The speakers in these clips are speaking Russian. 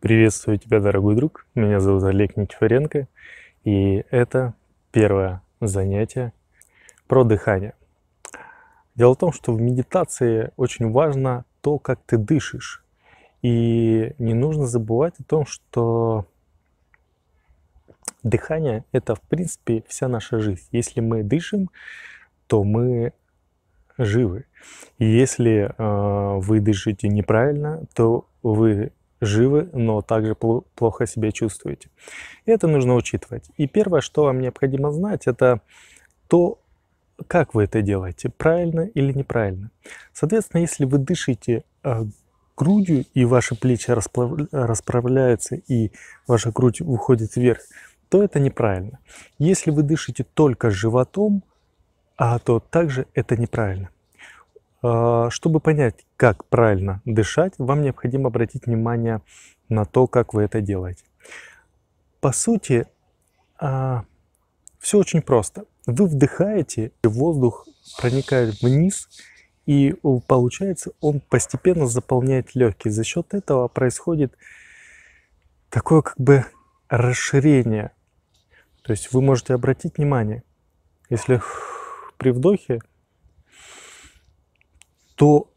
Приветствую тебя, дорогой друг. Меня зовут Олег Нечфоренко. И это первое занятие про дыхание. Дело в том, что в медитации очень важно то, как ты дышишь. И не нужно забывать о том, что дыхание – это, в принципе, вся наша жизнь. Если мы дышим, то мы живы. И если э, вы дышите неправильно, то вы живы, но также плохо себя чувствуете. И это нужно учитывать. И первое, что вам необходимо знать, это то, как вы это делаете, правильно или неправильно. Соответственно, если вы дышите э, грудью, и ваши плечи расправляются, и ваша грудь выходит вверх, то это неправильно. Если вы дышите только животом, а то также это неправильно. А, чтобы понять, как правильно дышать, вам необходимо обратить внимание на то, как вы это делаете. По сути, а, все очень просто. Вы вдыхаете, воздух проникает вниз, и получается, он постепенно заполняет легкие. За счет этого происходит такое как бы расширение. То есть вы можете обратить внимание, если при вдохе то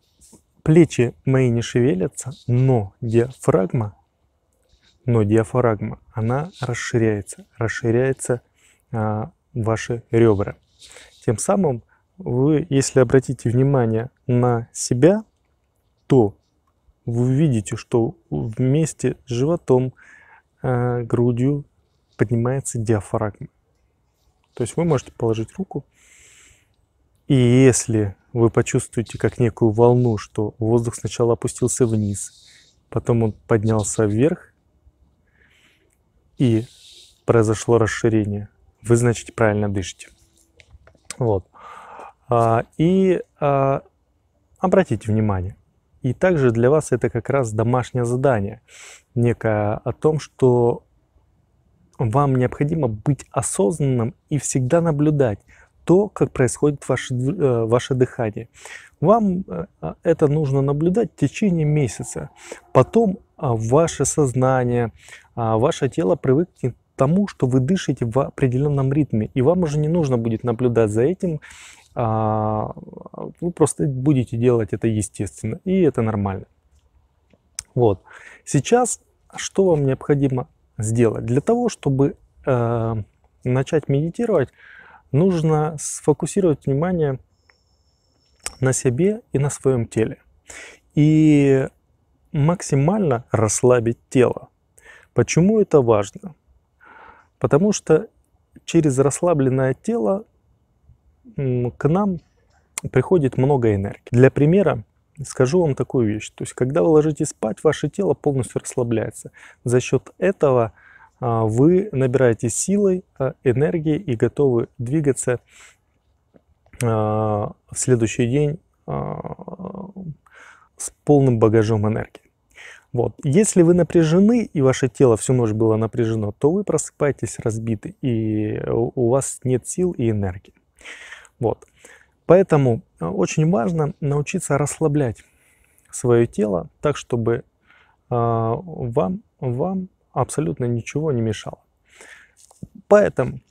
плечи мои не шевелятся, но диафрагма, но диафрагма, она расширяется, расширяется а, ваши ребра. Тем самым вы, если обратите внимание на себя, то вы увидите, что вместе с животом, а, грудью поднимается диафрагма. То есть вы можете положить руку и если вы почувствуете как некую волну, что воздух сначала опустился вниз, потом он поднялся вверх, и произошло расширение, вы, значит, правильно дышите. Вот. А, и а, обратите внимание. И также для вас это как раз домашнее задание, некое о том, что вам необходимо быть осознанным и всегда наблюдать – то, как происходит ваше, э, ваше дыхание. Вам э, а, это нужно наблюдать в течение месяца. Потом а, ваше сознание, а, ваше тело привыкнет к тому, что вы дышите в определенном ритме. И вам уже не нужно будет наблюдать за этим. Вы просто будете делать это естественно. И это нормально. Вот. Сейчас что вам необходимо сделать? Для того, чтобы э, начать медитировать, нужно сфокусировать внимание на себе и на своем теле. И максимально расслабить тело. Почему это важно? Потому что через расслабленное тело к нам приходит много энергии. Для примера скажу вам такую вещь. То есть, когда вы ложитесь спать, ваше тело полностью расслабляется. За счет этого – а, вы набираете силой, а, энергии и готовы двигаться а, в следующий день с полным багажом энергии. Вот. Если вы напряжены и ваше тело всю ночь было напряжено, то вы просыпаетесь разбиты и у вас нет сил и энергии. Вот. Поэтому очень важно научиться расслаблять свое тело так, чтобы вам, вам абсолютно ничего не мешало. Поэтому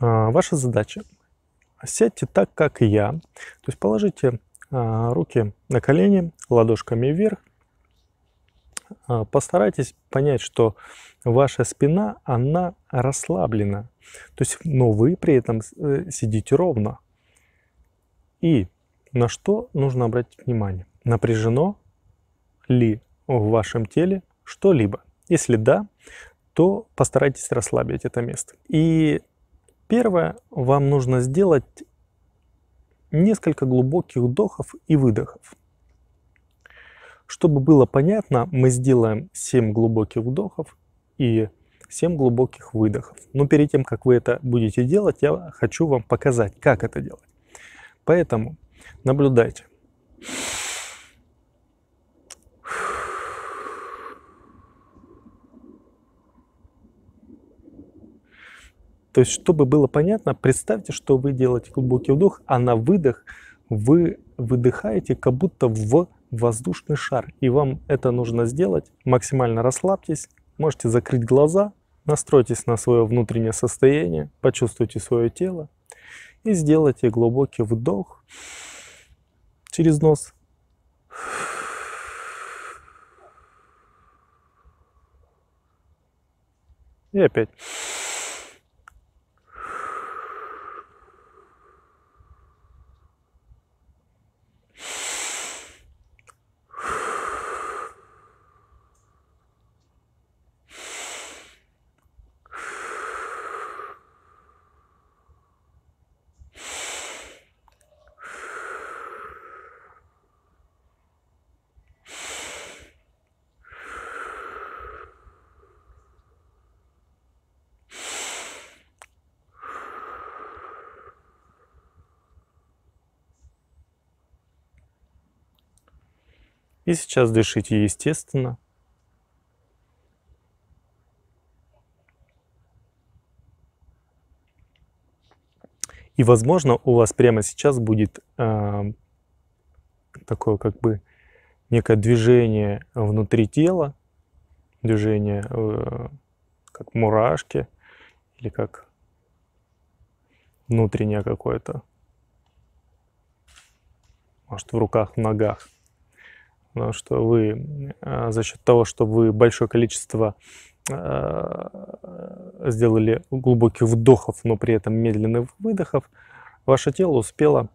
а, ваша задача сядьте так, как я. То есть положите а, руки на колени, ладошками вверх. А, постарайтесь понять, что ваша спина, она расслаблена. То есть, но вы при этом э, сидите ровно. И на что нужно обратить внимание? Напряжено ли в вашем теле что-либо? Если да, то постарайтесь расслабить это место. И первое, вам нужно сделать несколько глубоких вдохов и выдохов. Чтобы было понятно, мы сделаем 7 глубоких вдохов и 7 глубоких выдохов. Но перед тем, как вы это будете делать, я хочу вам показать, как это делать. Поэтому наблюдайте. Наблюдайте. То есть, чтобы было понятно, представьте, что вы делаете глубокий вдох, а на выдох вы выдыхаете как будто в воздушный шар. И вам это нужно сделать. Максимально расслабьтесь, можете закрыть глаза, настройтесь на свое внутреннее состояние, почувствуйте свое тело и сделайте глубокий вдох через нос. И опять. И сейчас дышите естественно. И, возможно, у вас прямо сейчас будет э, такое как бы некое движение внутри тела, движение э, как мурашки или как внутреннее какое-то, может, в руках, в ногах потому э, что вы э, за счет того, что вы большое количество э, сделали глубоких вдохов, но при этом медленных выдохов, ваше тело успело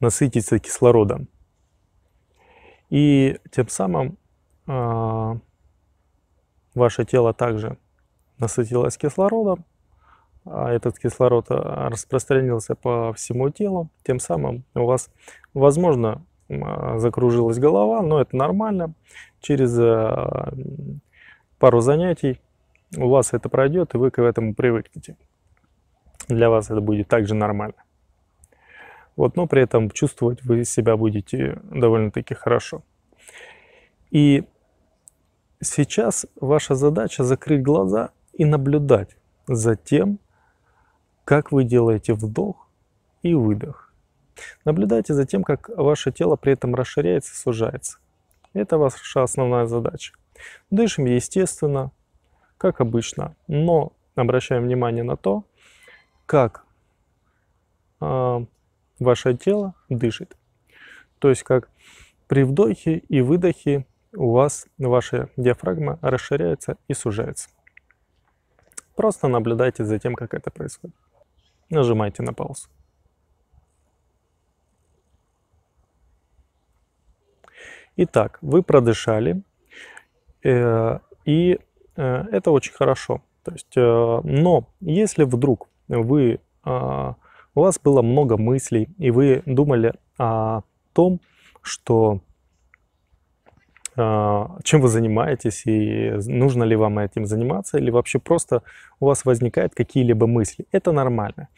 насытиться кислородом. И тем самым ваше тело также насытилось кислородом, а этот кислород распространился по всему телу, тем самым у вас, возможно, а, закружилась голова, но это нормально. Через э, пару занятий у вас это пройдет, и вы к этому привыкнете. Для вас это будет также нормально. Вот, но при этом чувствовать вы себя будете довольно-таки хорошо. И сейчас ваша задача закрыть глаза и наблюдать за тем, как вы делаете вдох и выдох. Наблюдайте за тем, как ваше тело при этом расширяется и сужается. Это ваша основная задача. Дышим естественно, как обычно, но обращаем внимание на то, как э, ваше тело дышит. То есть как при вдохе и выдохе у вас ваша диафрагма расширяется и сужается. Просто наблюдайте за тем, как это происходит. Нажимайте на паузу. Итак, вы продышали, э, и э, это очень хорошо. То есть, э, но если вдруг вы, а, у вас было много мыслей, и вы думали о том, что а, чем вы занимаетесь и нужно ли вам этим заниматься, или вообще просто у вас возникают какие-либо мысли. Это нормально.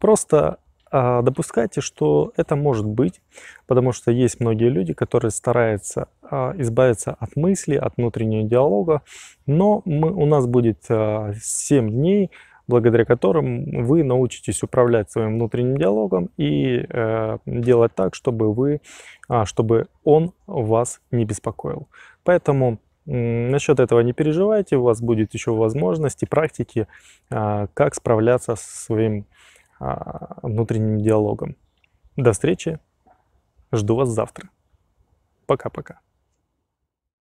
Просто а, допускайте, что это может быть, потому что есть многие люди, которые стараются а, избавиться от мысли, от внутреннего диалога, но мы, у нас будет 7 а, дней, благодаря которым вы научитесь управлять своим внутренним диалогом и э, делать так, чтобы вы, а, чтобы он вас не беспокоил. Поэтому э, насчет этого не переживайте, у вас будет еще возможности, практики, э, как справляться со своим а, внутренним диалогом. До встречи. Жду вас завтра. Пока-пока.